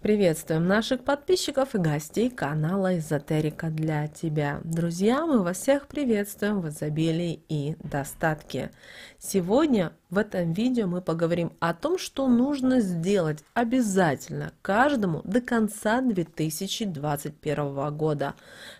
Приветствуем наших подписчиков и гостей канала Эзотерика для тебя. Друзья, мы вас всех приветствуем в изобилии и достатке. Сегодня в этом видео мы поговорим о том, что нужно сделать обязательно каждому до конца 2021 года.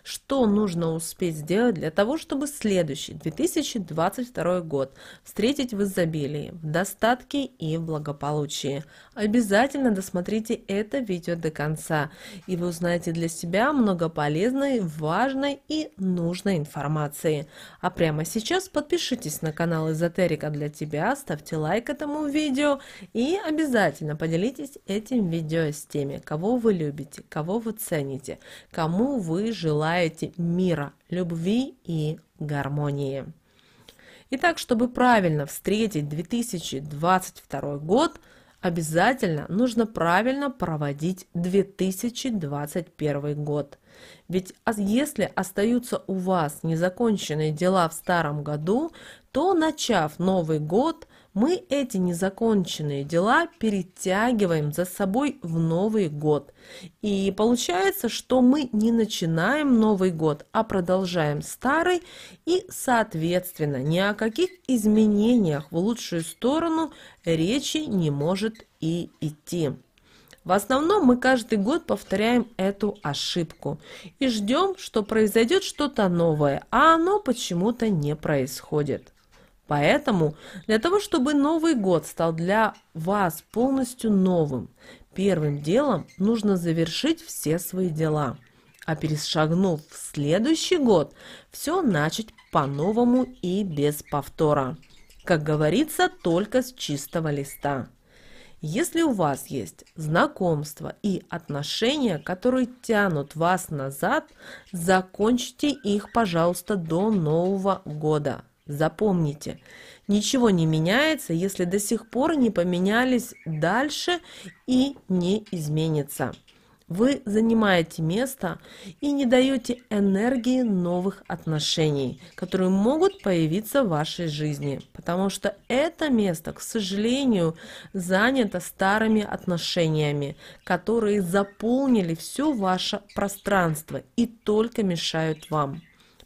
Что нужно успеть сделать для того, чтобы следующий 2022 год встретить в изобилии, в достатке и в благополучии. Обязательно досмотрите это видео видео до конца, и вы узнаете для себя много полезной, важной и нужной информации. А прямо сейчас подпишитесь на канал Эзотерика для тебя, ставьте лайк этому видео и обязательно поделитесь этим видео с теми, кого вы любите, кого вы цените, кому вы желаете мира, любви и гармонии. Итак, чтобы правильно встретить 2022 год – Обязательно нужно правильно проводить 2021 год. Ведь а если остаются у вас незаконченные дела в старом году, то начав Новый год, мы эти незаконченные дела перетягиваем за собой в Новый год. И получается, что мы не начинаем Новый год, а продолжаем старый и, соответственно, ни о каких изменениях в лучшую сторону речи не может и идти. В основном мы каждый год повторяем эту ошибку и ждем, что произойдет что-то новое, а оно почему-то не происходит. Поэтому для того, чтобы Новый год стал для вас полностью новым, первым делом нужно завершить все свои дела, а перешагнув в следующий год, все начать по-новому и без повтора. Как говорится, только с чистого листа. Если у вас есть знакомства и отношения, которые тянут вас назад, закончите их, пожалуйста, до Нового года. Запомните, ничего не меняется, если до сих пор не поменялись дальше и не изменится. Вы занимаете место и не даете энергии новых отношений, которые могут появиться в вашей жизни, потому что это место, к сожалению, занято старыми отношениями, которые заполнили все ваше пространство и только мешают вам.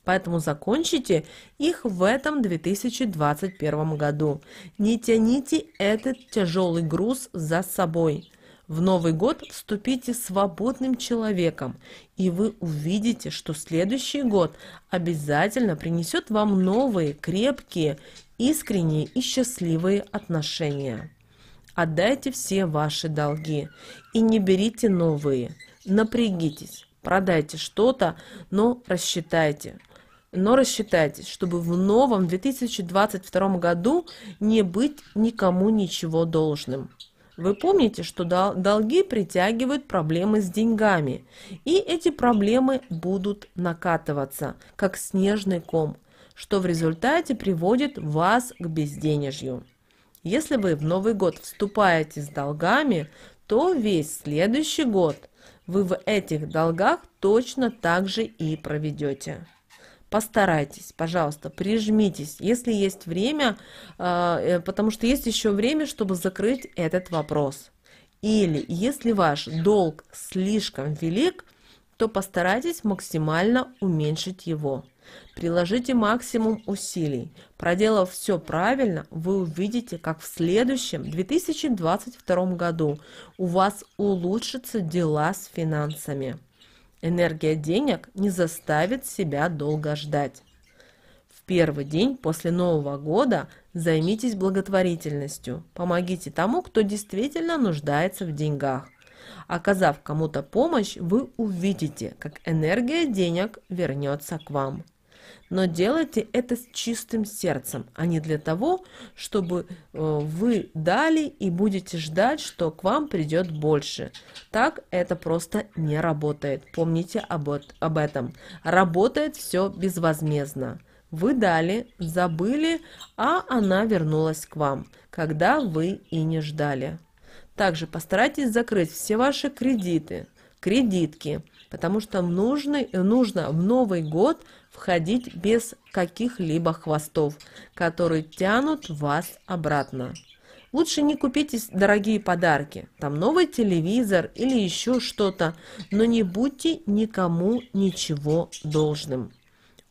Поэтому закончите их в этом 2021 году. Не тяните этот тяжелый груз за собой. В Новый год вступите свободным человеком, и вы увидите, что следующий год обязательно принесет вам новые, крепкие, искренние и счастливые отношения. Отдайте все ваши долги и не берите новые. Напрягитесь, продайте что-то, но рассчитайте – но рассчитайтесь, чтобы в новом 2022 году не быть никому ничего должным. Вы помните, что долги притягивают проблемы с деньгами, и эти проблемы будут накатываться, как снежный ком, что в результате приводит вас к безденежью. Если вы в Новый год вступаете с долгами, то весь следующий год вы в этих долгах точно так же и проведете постарайтесь, пожалуйста, прижмитесь, если есть время, а, э, потому что есть еще время, чтобы закрыть этот вопрос. Или если ваш долг слишком велик, то постарайтесь максимально уменьшить его. Приложите максимум усилий. Проделав все правильно, вы увидите, как в следующем 2022 году у вас улучшатся дела с финансами. Энергия денег не заставит себя долго ждать. В первый день после Нового года займитесь благотворительностью. Помогите тому, кто действительно нуждается в деньгах. Оказав кому-то помощь, вы увидите, как энергия денег вернется к вам но делайте это с чистым сердцем, а не для того, чтобы э, вы дали и будете ждать, что к вам придет больше. Так это просто не работает. Помните об, об этом. Работает все безвозмездно. Вы дали, забыли, а она вернулась к вам, когда вы и не ждали. Также постарайтесь закрыть все ваши кредиты, кредитки, потому что нужно, нужно в Новый год входить без каких-либо хвостов, которые тянут вас обратно. Лучше не купите дорогие подарки, там новый телевизор или еще что-то, но не будьте никому ничего должным.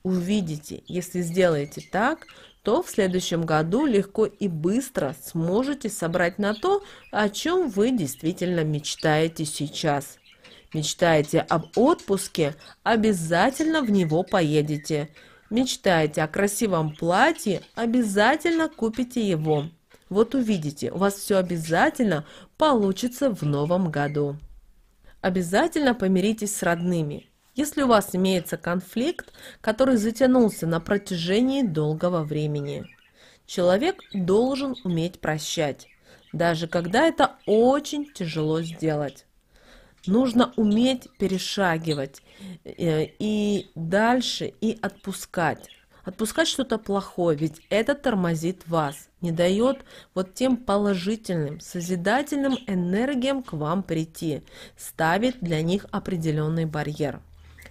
Увидите, если сделаете так, то в следующем году легко и быстро сможете собрать на то, о чем вы действительно мечтаете сейчас. Мечтаете об отпуске? Обязательно в него поедете. Мечтаете о красивом платье? Обязательно купите его. Вот увидите, у вас все обязательно получится в новом году. Обязательно помиритесь с родными. Если у вас имеется конфликт, который затянулся на протяжении долгого времени, человек должен уметь прощать, даже когда это очень тяжело сделать. Нужно уметь перешагивать э, и дальше, и отпускать. Отпускать что-то плохое, ведь это тормозит вас, не дает вот тем положительным, созидательным энергиям к вам прийти, ставит для них определенный барьер.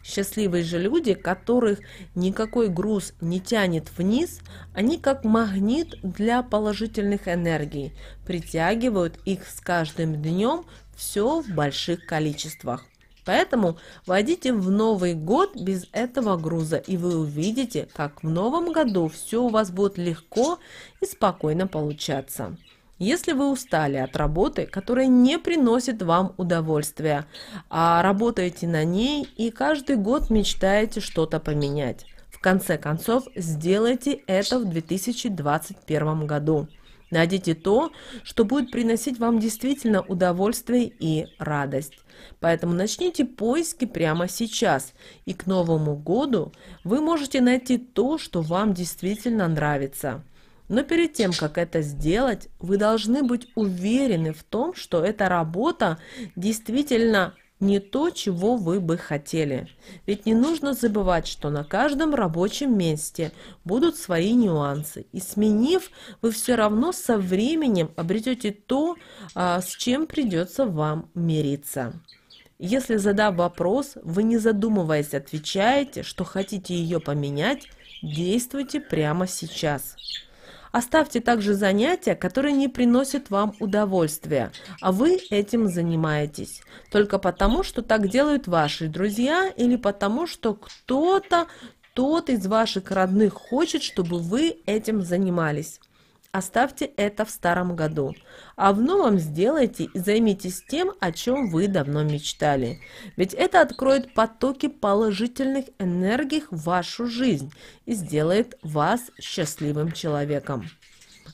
Счастливые же люди, которых никакой груз не тянет вниз, они как магнит для положительных энергий, притягивают их с каждым днем все в больших количествах. Поэтому водите в Новый год без этого груза, и вы увидите, как в Новом году все у вас будет легко и спокойно получаться. Если вы устали от работы, которая не приносит вам удовольствия, а работаете на ней и каждый год мечтаете что-то поменять, в конце концов сделайте это в 2021 году. Найдите то, что будет приносить вам действительно удовольствие и радость. Поэтому начните поиски прямо сейчас, и к Новому году вы можете найти то, что вам действительно нравится. Но перед тем, как это сделать, вы должны быть уверены в том, что эта работа действительно не то, чего вы бы хотели. Ведь не нужно забывать, что на каждом рабочем месте будут свои нюансы. И сменив, вы все равно со временем обретете то, а, с чем придется вам мириться. Если задав вопрос, вы не задумываясь отвечаете, что хотите ее поменять, действуйте прямо сейчас. Оставьте также занятия, которые не приносят вам удовольствия, а вы этим занимаетесь. Только потому, что так делают ваши друзья или потому, что кто-то, тот из ваших родных хочет, чтобы вы этим занимались. Оставьте это в старом году. А в новом сделайте и займитесь тем, о чем вы давно мечтали. Ведь это откроет потоки положительных энергий в вашу жизнь и сделает вас счастливым человеком.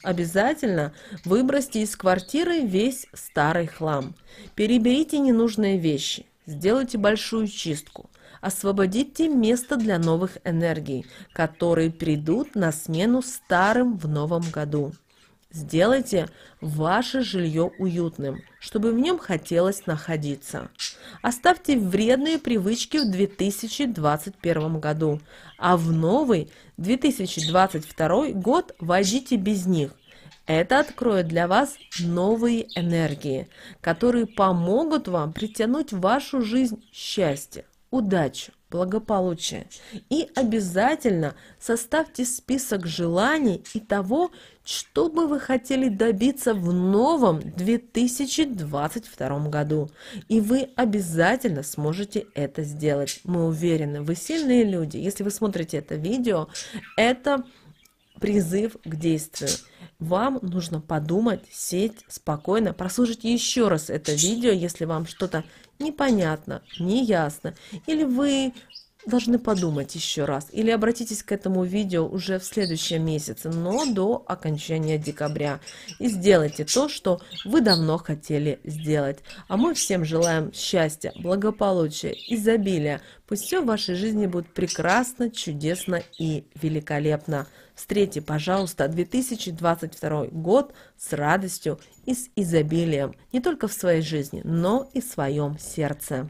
Обязательно выбросьте из квартиры весь старый хлам. Переберите ненужные вещи – Сделайте большую чистку. Освободите место для новых энергий, которые придут на смену старым в новом году. Сделайте ваше жилье уютным, чтобы в нем хотелось находиться. Оставьте вредные привычки в 2021 году, а в новый 2022 год войдите без них – это откроет для вас новые энергии, которые помогут вам притянуть в вашу жизнь счастье, удачу, благополучие. И обязательно составьте список желаний и того, что бы вы хотели добиться в новом 2022 году. И вы обязательно сможете это сделать. Мы уверены, вы сильные люди. Если вы смотрите это видео, это призыв к действию вам нужно подумать, сесть спокойно, прослушать еще раз это видео, если вам что-то непонятно, неясно, или вы должны подумать еще раз или обратитесь к этому видео уже в следующем месяце, но до окончания декабря. И сделайте то, что вы давно хотели сделать. А мы всем желаем счастья, благополучия, изобилия. Пусть все в вашей жизни будет прекрасно, чудесно и великолепно. Встрети, пожалуйста, 2022 год с радостью и с изобилием не только в своей жизни, но и в своем сердце.